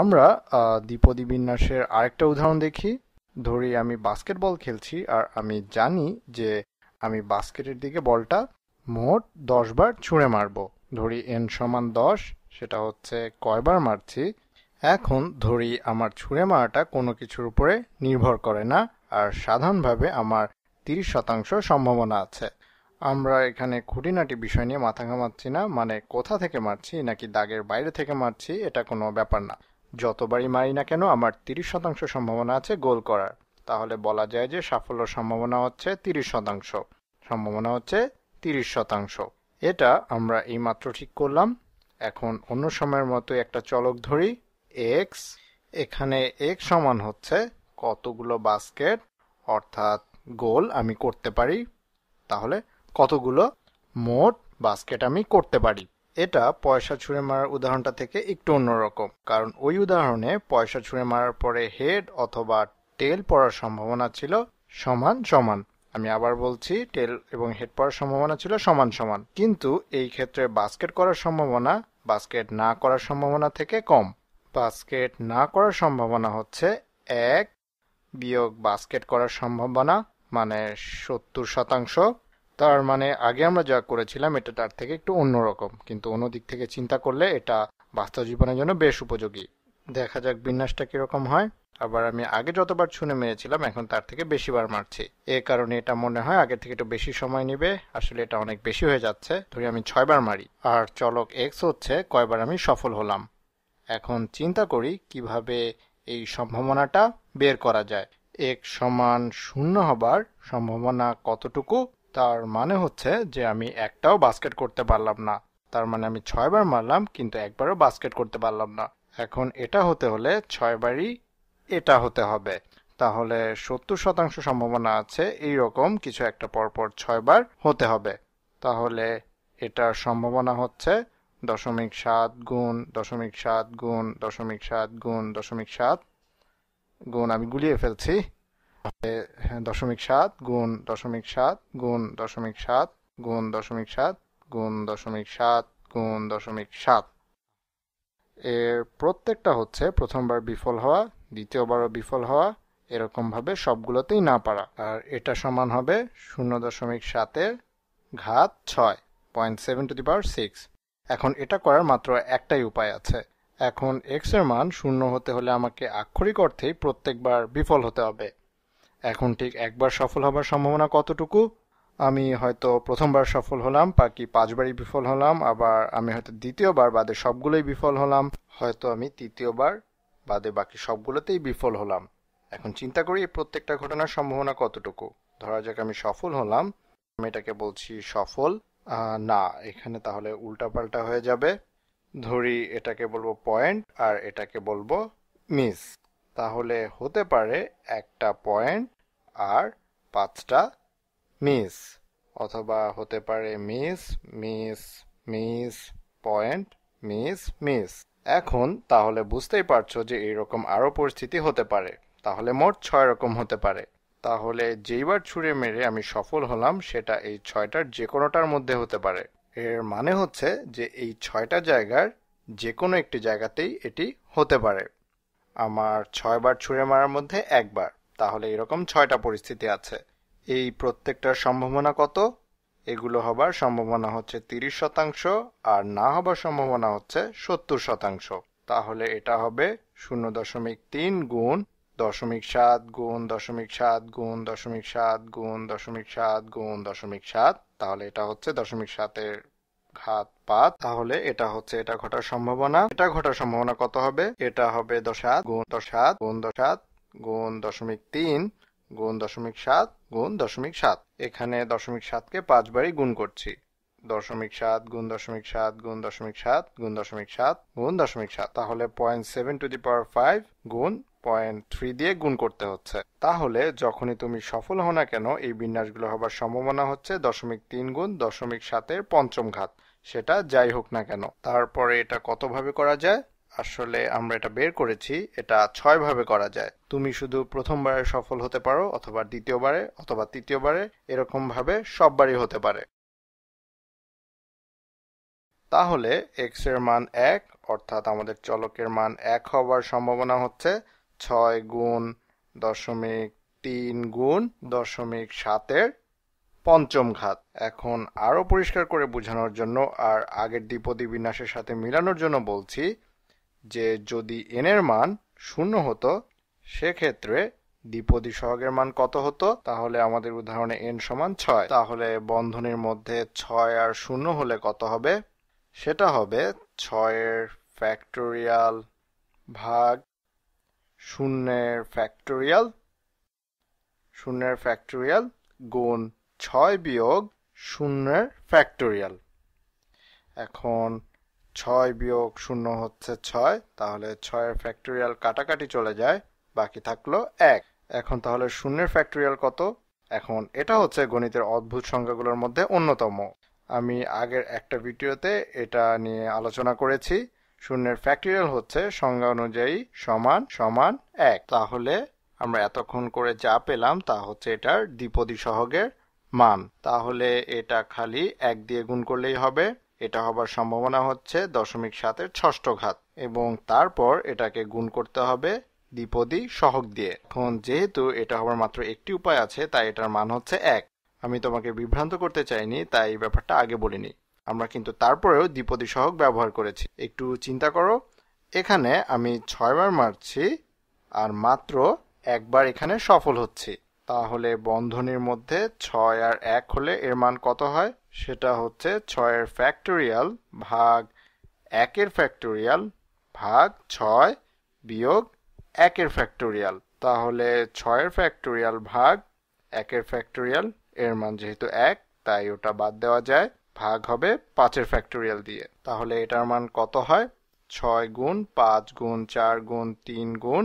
আমরা দ্বিপদী বিন্যাসের আরেকটা উদাহরণ দেখি ধরি আমি বাস্কেটবল খেলছি আর আমি জানি যে আমি বাস্কেটের দিকে বলটা মোট দশ বার ছুঁড়ে মারব ধরি এন সমান দশ সেটা হচ্ছে কয়বার মারছি এখন ধরি আমার ছুঁড়ে মারাটা কোনো কিছুর উপরে নির্ভর করে না আর সাধারণভাবে আমার তিরিশ শতাংশ সম্ভাবনা আছে আমরা এখানে খুঁটিনাটি বিষয় নিয়ে মাথা ঘামাচ্ছি না মানে কোথা থেকে মারছি নাকি দাগের বাইরে থেকে মারছি এটা কোনো ব্যাপার না যতবারই মারি না কেন আমার তিরিশ শতাংশ সম্ভাবনা আছে গোল করার তাহলে বলা যায় যে সাফল্য সম্ভাবনা হচ্ছে তিরিশ শতাংশ সম্ভাবনা হচ্ছে তিরিশ শতাংশ এটা আমরা এইমাত্র ঠিক করলাম এখন অন্য সময়ের মতো একটা চলক ধরি এক্স এখানে এক্স সমান হচ্ছে কতগুলো বাস্কেট অর্থাৎ গোল আমি করতে পারি তাহলে কতগুলো মোট বাস্কেট আমি করতে পারি এটা পয়সা ছুঁড়ে মারার উদাহরণটা থেকে একটু অন্যরকম কারণ ওই উদাহরণে পয়সা ছুঁড়ে মারার পরে হেড অথবা টেল পড়ার সম্ভাবনা ছিল সমান সমান আমি আবার বলছি টেল এবং হেড পড়ার সম্ভাবনা ছিল সমান সমান কিন্তু এই ক্ষেত্রে বাস্কেট করার সম্ভাবনা বাস্কেট না করার সম্ভাবনা থেকে কম বাস্কেট না করার সম্ভাবনা হচ্ছে এক বিয়োগ বাস্কেট করার সম্ভাবনা মানে সত্তর শতাংশ তার মানে আগে আমরা যা করেছিলাম এটা তার থেকে একটু অন্যরকম কিন্তু অন্য দিক থেকে চিন্তা করলে এটা বাস্তব জীবনের জন্য বেশ উপযোগী দেখা যাক বিন্যাসটা কিরকম হয় আবার আমি আগে যতবার ছুনে মেরেছিলাম এখন তার থেকে বেশিবার মারছি এ কারণে এটা মনে হয় আগের থেকে একটু বেশি সময় নেবে আসলে এটা অনেক বেশি হয়ে যাচ্ছে ধরি আমি ছয়বার মারি আর চলক এক্স হচ্ছে কয়বার আমি সফল হলাম এখন চিন্তা করি কিভাবে এই সম্ভাবনাটা বের করা যায় এক সমান শূন্য হবার সম্ভাবনা কতটুকু তার মানে হচ্ছে যে আমি একটাও বাস্কেট করতে পারলাম না তার মানে আমি ছয়বার মারলাম কিন্তু একবারও বাস্কেট করতে পারলাম না এখন এটা হতে হলে ছয়বারই এটা হতে হবে তাহলে সত্তর শতাংশ সম্ভাবনা আছে এই রকম কিছু একটা পরপর ছয়বার হতে হবে তাহলে এটার সম্ভাবনা হচ্ছে দশমিক সাত গুণ দশমিক সাত গুণ দশমিক সাত গুণ দশমিক সাত গুণ আমি গুলিয়ে ফেলছি হ্যাঁ, দশমিক সাত গুণ দশমিক সাত গুণ দশমিক সাত গুণ দশমিক সাত গুণ দশমিক সাত গুণ দশমিক সাত এর প্রত্যেকটা হচ্ছে প্রথমবার বিফল হওয়া দ্বিতীয়বারও বিফল হওয়া এরকমভাবে সবগুলোতেই না পারা আর এটা সমান হবে শূন্য দশমিক সাতের ঘাত ছয় point seven to the power six এখন এটা করার মাত্র একটাই উপায় আছে এখন এক্স এর মান শূন্য হতে হলে আমাকে আক্ষরিক অর্থেই প্রত্যেকবার বিফল হতে হবে এখন ঠিক একবার সফল হবার সম্ভাবনা কতটুকু আমি হয়তো প্রথমবার সফল হলাম বাকি পাঁচবারই বিফল হলাম আবার আমি হয়তো দ্বিতীয়বার বাদে সবগুলোই বিফল হলাম হয়তো আমি তৃতীয়বার বাদে বাকি সবগুলোতেই বিফল হলাম এখন চিন্তা করি প্রত্যেকটা ঘটনার সম্ভাবনা কতটুকু ধরা যাক আমি সফল হলাম আমি এটাকে বলছি সফল না এখানে তাহলে উল্টাপাল্টা হয়ে যাবে ধরি এটাকে বলবো পয়েন্ট আর এটাকে বলবো মিস তাহলে হতে পারে একটা পয়েন্ট আর পাঁচটা মিস অথবা হতে পারে মিস মিস মিস পয়েন্ট মিস মিস এখন তাহলে বুঝতেই পারছো যে এইরকম আরও পরিস্থিতি হতে পারে তাহলে মোট ছয় রকম হতে পারে তাহলে যেইবার ছুঁড়ে মেরে আমি সফল হলাম সেটা এই ছয়টার যে কোনোটার মধ্যে হতে পারে এর মানে হচ্ছে যে এই ছয়টা জায়গার যে কোনো একটি জায়গাতেই এটি হতে পারে আমার ছয়বার ছুঁড়ে মারার মধ্যে একবার তাহলে এরকম ছয়টা পরিস্থিতি আছে এই প্রত্যেকটার সম্ভাবনা কত এগুলো হবার সম্ভাবনা হচ্ছে তিরিশ শতাংশ আর না হবার সম্ভাবনা হচ্ছে সত্তর শতাংশ তাহলে এটা হবে শূন্য দশমিক তিন গুণ দশমিক সাত গুণ দশমিক সাত গুণ দশমিক সাত গুণ দশমিক সাত গুণ দশমিক সাত তাহলে এটা হচ্ছে দশমিক সাতের ঘাত পাত তাহলে এটা হচ্ছে এটা ঘটার সম্ভাবনা এটা ঘটার সম্ভাবনা কত হবে এটা হবে দশ সাত গুণ দশ সাত গুণ দশ সাত গুণ দশমিক তিন গুণ দশমিক সাত গুণ দশমিক সাত এখানে দশমিক সাতকে পাঁচবারই গুণ করছি দশমিক সাত গুণ দশমিক সাত গুণ দশমিক সাত গুণ দশমিক সাত গুণ দশমিক সাত তাহলে point seven to the power five গুণ পয়েন্ট থ্রি দিয়ে গুণ করতে হচ্ছে তাহলে যখনই তুমি সফল হও না কেন এই বিন্যাসগুলো হবার সম্ভাবনা হচ্ছে দশমিক তিন গুণ দশমিক সাতের পঞ্চম ঘাত সেটা যাই হোক না কেন তারপরে এটা কতভাবে করা যায় আসলে আমরা এটা বের করেছি এটা ছয়ভাবে করা যায় তুমি শুধু প্রথমবারে সফল হতে পারো অথবা দ্বিতীয়বারে অথবা তৃতীয়বারে এরকমভাবে সববারই হতে পারে তাহলে এক্স এর মান এক অর্থাৎ আমাদের চলকের মান এক হওয়ার সম্ভাবনা হচ্ছে ছয় গুণ দশমিক তিন গুণ দশমিক সাতের পঞ্চম ঘাত এখন আরও পরিষ্কার করে বোঝানোর জন্য আর আগের দ্বিপদী বিন্যাসের সাথে মিলানোর জন্য বলছি যে যদি এন এর মান শূন্য হতো সেক্ষেত্রে দ্বিপদী সহগের মান কত হতো তাহলে আমাদের উদাহরণে এন সমান ছয় তাহলে বন্ধনীর মধ্যে ছয় আর শূন্য হলে কত হবে সেটা হবে ছয়ের ফ্যাক্টোরিয়াল ভাগ শূন্যের ফ্যাক্টোরিয়াল শূন্যের ফ্যাক্টোরিয়াল গুণ ছয় বিয়োগ শূন্যের ফ্যাক্টোরিয়াল এখন ছয় বিয়োগ শূন্য হচ্ছে ছয় তাহলে ছয়ের ফ্যাক্টোরিয়াল কাটাকাটি চলে যায় বাকি থাকলো এক এখন তাহলে শূন্যের ফ্যাক্টোরিয়াল কত এখন এটা হচ্ছে গণিতের অদ্ভুত সংখ্যাগুলোর মধ্যে অন্যতম আমি আগের একটা ভিডিওতে এটা নিয়ে আলোচনা করেছি শূন্যের ফ্যাক্টোরিয়াল হচ্ছে সংজ্ঞা অনুযায়ী সমান সমান এক তাহলে আমরা এতক্ষণ করে যা পেলাম তা হচ্ছে এটার দ্বিপদী সহগের মান তাহলে এটা খালি এক দিয়ে গুণ করলেই হবে এটা হবার সম্ভাবনা হচ্ছে দশমিক সাতের ষষ্ঠ ঘাত এবং তারপর এটাকে গুণ করতে হবে দ্বিপদী সহক দিয়ে এখন যেহেতু এটা হবার মাত্র একটি উপায় আছে তাই এটার মান হচ্ছে এক আমি তোমাকে বিভ্রান্ত করতে চাইনি তাই এই ব্যাপারটা আগে বলিনি আমরা কিন্তু তারপরেও দ্বিপদী সহক ব্যবহার করেছি একটু চিন্তা করো এখানে আমি ছয়বার মারছি আর মাত্র একবার এখানে সফল হচ্ছি তাহলে বন্ধনীর মধ্যে ছয় আর এক হলে এর মান কত হয় সেটা হচ্ছে ছয়ের ফ্যাক্টোরিয়াল ভাগ একের ফ্যাক্টোরিয়াল ভাগ ছয় বিয়োগ একের ফ্যাক্টোরিয়াল তাহলে ছয়ের ফ্যাক্টোরিয়াল ভাগ একের ফ্যাক্টোরিয়াল এর মান যেহেতু এক তাই ওটা বাদ দেওয়া যায় ভাগ হবে পাঁচের ফ্যাক্টোরিয়াল দিয়ে তাহলে এটার মান কত হয় ছয় গুণ পাঁচ গুণ চার গুণ তিন গুণ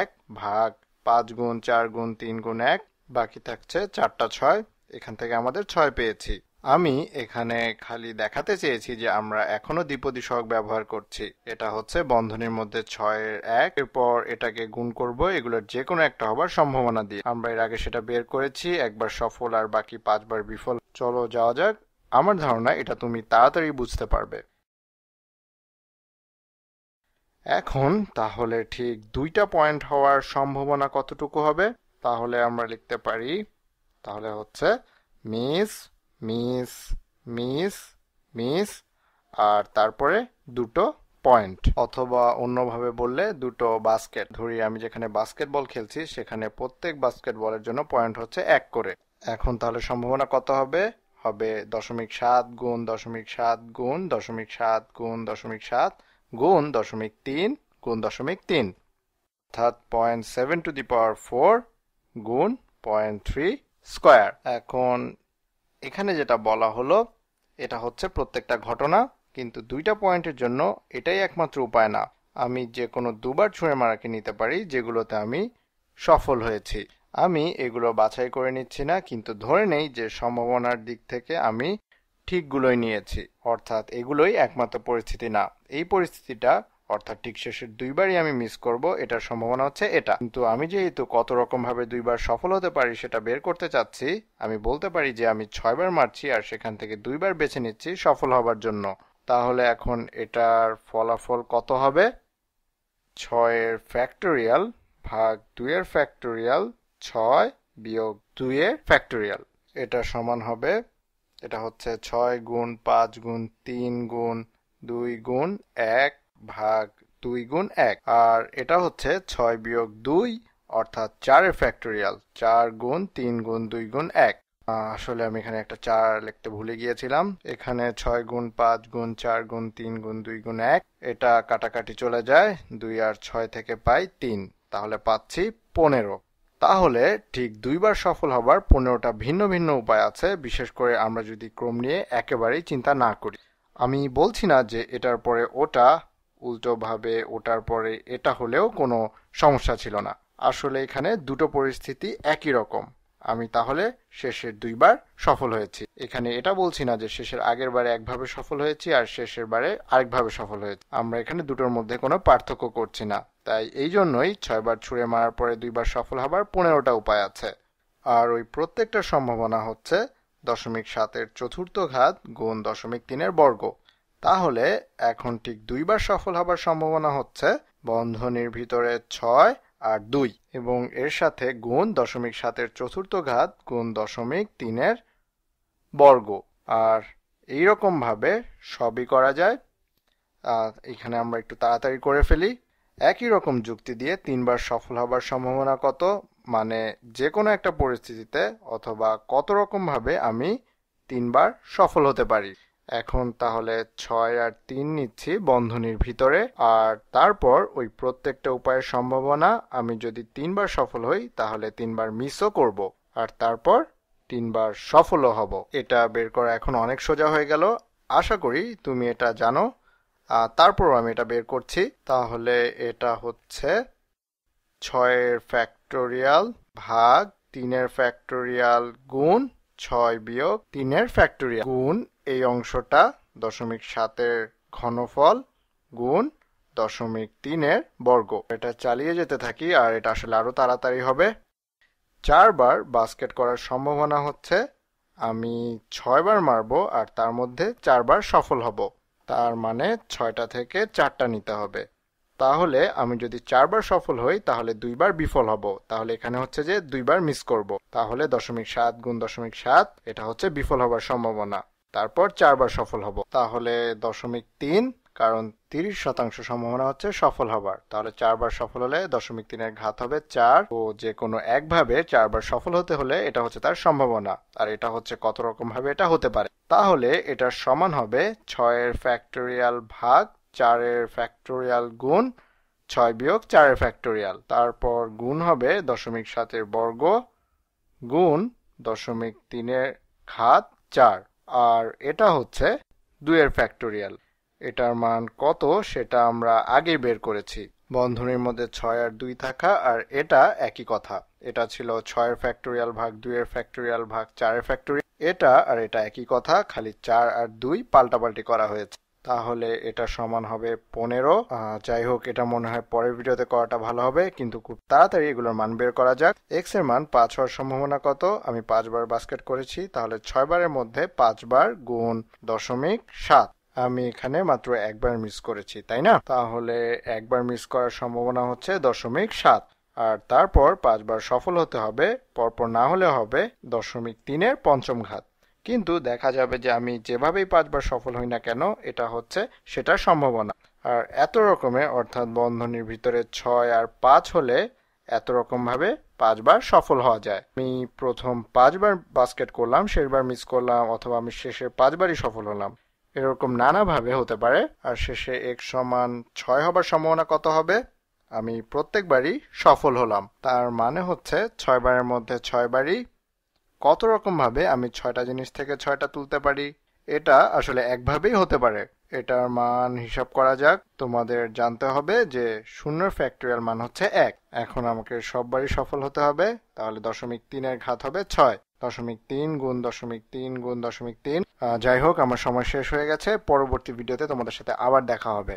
এক ভাগ পাঁচ গুণ চার গুণ তিন গুণ এক বাকি থাকছে চারটা ছয় এখান থেকে আমাদের ছয় পেয়েছি আমি এখানে খালি দেখাতে চেয়েছি যে আমরা এখনো দ্বিপদী সহক ব্যবহার করছি এটা হচ্ছে বন্ধনের মধ্যে ছয়ের এক এরপর এটাকে গুণ করব এগুলোর যে কোনো একটা হবার সম্ভাবনা দিয়ে আমরা এর আগে সেটা বের করেছি একবার সফল আর বাকি পাঁচবার বিফল চলো যাওয়া যাক আমার ধারণা এটা তুমি তাড়াতাড়ি বুঝতে পারবে এখন তাহলে ঠিক দুইটা পয়েন্ট হওয়ার সম্ভাবনা কতটুকু হবে তাহলে আমরা লিখতে পারি তাহলে হচ্ছে মিস মিস মিস মিস আর তারপরে দুটো পয়েন্ট অথবা অন্যভাবে বললে দুটো বাস্কেট ধরি আমি যেখানে বাস্কেটবল খেলছি সেখানে প্রত্যেক বাস্কেটবলের জন্য পয়েন্ট হচ্ছে এক করে এখন তাহলে সম্ভাবনা কত হবে হবে দশমিক সাত গুণ দশমিক সাত গুণ দশমিক সাত গুণ দশমিক সাত গুণ দশমিক তিন গুণ দশমিক তিন অর্থাৎ point seven to the power four গুণ পয়েন্ট থ্রি স্কোয়ার এখন এখানে যেটা বলা হলো এটা হচ্ছে প্রত্যেকটা ঘটনা কিন্তু দুইটা পয়েন্টের জন্য এটাই একমাত্র উপায় না আমি যে কোনো দুবার ছুঁড়ে মারাকে নিতে পারি যেগুলোতে আমি সফল হয়েছি আমি এগুলো বাছাই করে নিচ্ছি না কিন্তু ধরে নেই যে সম্ভাবনার দিক থেকে আমি ঠিকগুলোই নিয়েছি অর্থাৎ এগুলোই একমাত্র পরিস্থিতি না এই পরিস্থিতিটা অর্থাৎ ঠিক শেষের দুইবারই আমি মিস করব এটার সম্ভাবনা হচ্ছে এটা কিন্তু আমি যেহেতু কত রকম ভাবে দুইবার সফল হতে পারি সেটা বের করতে চাচ্ছি আমি বলতে পারি যে আমি ছয়বার মারছি আর সেখান থেকে দুইবার বেছে নিচ্ছি সফল হবার জন্য তাহলে এখন এটার ফলাফল কত হবে ছয়ের ফ্যাক্টোরিয়াল ভাগ দুইয়ের ফ্যাক্টোরিয়াল ছয় বিয়োগ দুইয়ের ফ্যাক্টোরিয়াল এটা সমান হবে এটা হচ্ছে ছয় গুণ পাঁচ গুণ তিন গুণ দুই গুণ এক ভাগ দুই গুণ এক আর এটা হচ্ছে ছয় বিয়োগ দুই অর্থাৎ চারের ফ্যাক্টোরিয়াল চার গুণ তিন গুণ দুই গুণ এক আসলে আমি এখানে একটা চার লিখতে ভুলে গিয়েছিলাম এখানে ছয় গুণ পাঁচ গুণ চার গুণ তিন গুণ দুই গুণ এক এটা কাটাকাটি চলে যায় দুই আর ছয় থেকে পাই তিন তাহলে পাচ্ছি পনেরো তাহলে ঠিক দুইবার সফল হবার পনেরোটা ভিন্ন ভিন্ন উপায় আছে বিশেষ করে আমরা যদি ক্রম নিয়ে একেবারেই চিন্তা না করি আমি বলছি না যে এটার পরে ওটা উল্টোভাবে ওটার পরে এটা হলেও কোনো সমস্যা ছিল না আসলে এখানে দুটো পরিস্থিতি একই রকম আমি তাহলে শেষের দুইবার সফল হয়েছি এখানে এটা বলছি না যে শেষের আগের বারে একভাবে সফল হয়েছি আর শেষের বারে আরেকভাবে সফল হয়েছি আমরা এখানে দুটোর মধ্যে কোনো পার্থক্য করছি না তাই এই জন্যই ছয়বার ছুঁড়ে মারার পরে দুইবার সফল হবার পনেরোটা উপায় আছে আর ওই প্রত্যেকটা সম্ভাবনা হচ্ছে দশমিক সাতের চতুর্থ ঘাত গুণ দশমিক তিনের বর্গ তাহলে এখন ঠিক দুইবার সফল হবার সম্ভাবনা হচ্ছে বন্ধনীর ভিতরে ছয় আর দুই এবং এর সাথে গুণ দশমিক সাতের চতুর্থ ঘাত গুণ দশমিক তিনের বর্গ আর এই রকমভাবে সবই করা যায় এখানে আমরা একটু তাড়াতাড়ি করে ফেলি একই রকম যুক্তি দিয়ে তিনবার সফল হবার সম্ভাবনা কত মানে যে কোনো একটা পরিস্থিতিতে অথবা কত রকমভাবে আমি তিনবার সফল হতে পারি এখন তাহলে ছয় আর তিন নিচ্ছি বন্ধনীর ভিতরে আর তারপর ওই প্রত্যেকটা উপায়ের সম্ভাবনা আমি যদি তিনবার সফল হই তাহলে তিনবার মিসও করব আর তারপর তিনবার সফলও হব এটা বের করা এখন অনেক সোজা হয়ে গেল আশা করি তুমি এটা জানো আর তারপর আমি এটা বের করছি তাহলে এটা হচ্ছে ছয়ের ফ্যাক্টোরিয়াল ভাগ তিনের ফ্যাক্টোরিয়াল গুণ ছয় বিয়োগ তিনের ফ্যাক্টোরিয়াল গুণ এই অংশটা দশমিক সাতের ঘনফল গুণ দশমিক তিনের বর্গ এটা চালিয়ে যেতে থাকি আর এটা আসলে আরও তাড়াতাড়ি হবে চারবার বাস্কেট করার সম্ভাবনা হচ্ছে আমি ছয়বার মারব আর তার মধ্যে চারবার সফল হব তার মানে ছয়টা থেকে চারটা নিতে হবে তাহলে আমি যদি চারবার সফল হই তাহলে দুইবার বিফল হব তাহলে এখানে হচ্ছে যে দুইবার মিস করব তাহলে দশমিক সাত গুণ দশমিক সাত এটা হচ্ছে বিফল হবার সম্ভাবনা তারপর চারবার সফল হব তাহলে দশমিক তিন কারণ তিরিশ শতাংশ সম্ভাবনা হচ্ছে সফল হবার তাহলে চারবার সফল হলে দশমিক তিনের ঘাত হবে চার ও যে কোনো একভাবে চারবার সফল হতে হলে এটা হচ্ছে তার সম্ভাবনা আর এটা হচ্ছে কত রকম ভাবে এটা হতে পারে তাহলে এটার সমান হবে ছয়ের ফ্যাক্টোরিয়াল ভাগ চারের ফ্যাক্টোরিয়াল গুণ ছয় বিয়োগ চারের ফ্যাক্টোরিয়াল তারপর গুণ হবে দশমিক সাতের বর্গ গুণ দশমিক তিনের ঘাত চার আর এটা হচ্ছে দুইয়ের ফ্যাক্টোরিয়াল এটার মান কত সেটা আমরা আগে বের করেছি বন্ধনীর মধ্যে ছয় আর দুই থাকা আর এটা একই কথা এটা ছিল ছয়ের ফ্যাক্টোরিয়াল ভাগ দুইয়ের ফ্যাক্টোরিয়াল ভাগ চারের ফ্যাক্টোরিয়াল এটা আর এটা একই কথা খালি চার আর দুই পাল্টাপাল্টি করা হয়েছে তাহলে এটা সমান হবে পনেরো যাই হোক এটা মনে হয় পরের ভিডিওতে করাটা ভালো হবে কিন্তু খুব তাড়াতাড়ি এগুলোর মান বের করা যাক এক্স এর মান পাঁচ হওয়ার সম্ভাবনা কত আমি পাঁচবার বাস্কেট করেছি তাহলে ছয়বারের মধ্যে পাঁচবার গুণ দশমিক সাত আমি এখানে মাত্র একবার মিস করেছি তাই না তাহলে একবার মিস করার সম্ভাবনা হচ্ছে দশমিক সাত আর তারপর পাঁচবার সফল হতে হবে পরপর না হলে হবে দশমিক তিনের পঞ্চম ঘাত কিন্তু দেখা যাবে যে আমি যেভাবেই পাঁচবার সফল হই না কেন এটা হচ্ছে সেটার সম্ভাবনা আর এত রকমে অর্থাৎ বন্ধনীর ভিতরে ছয় আর পাঁচ হলে এত রকমভাবে পাঁচবার সফল হওয়া যায় আমি প্রথম পাঁচবার বাস্কেট করলাম শেষবার মিস করলাম অথবা আমি শেষে পাঁচবারই সফল হলাম এরকম নানাভাবে হতে পারে আর শেষে এক সমান ছয় হবার সম্ভাবনা কত হবে আমি প্রত্যেকবারই সফল হলাম তার মানে হচ্ছে ছয়বারের মধ্যে ছয়বারই কত রকমভাবে আমি ছয়টা জিনিস থেকে ছয়টা তুলতে পারি এটা আসলে একভাবেই হতে পারে এটার মান হিসাব করা যাক তোমাদের জানতে হবে যে শূন্যর ফ্যাক্টরিয়াল মান হচ্ছে এক এখন আমাকে সববারই সফল হতে হবে তাহলে দশমিক তিনের ঘাত হবে ছয় দশমিক তিন গুণ দশমিক তিন গুণ দশমিক তিন যাই হোক আমার সময় শেষ হয়ে গেছে পরবর্তী ভিডিওতে তোমাদের সাথে আবার দেখা হবে